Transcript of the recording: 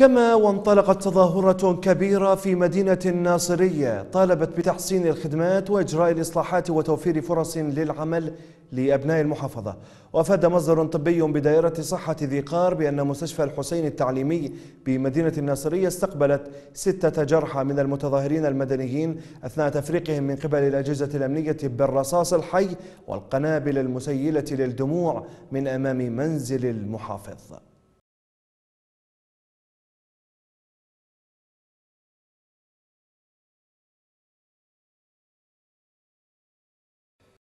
كما وانطلقت تظاهرة كبيرة في مدينة الناصرية طالبت بتحسين الخدمات وإجراء الإصلاحات وتوفير فرص للعمل لأبناء المحافظة وأفاد مصدر طبي بدائرة صحة ذي قار بأن مستشفى الحسين التعليمي بمدينة الناصرية استقبلت ستة جرحى من المتظاهرين المدنيين أثناء تفريقهم من قبل الأجهزة الأمنية بالرصاص الحي والقنابل المسيلة للدموع من أمام منزل المحافظ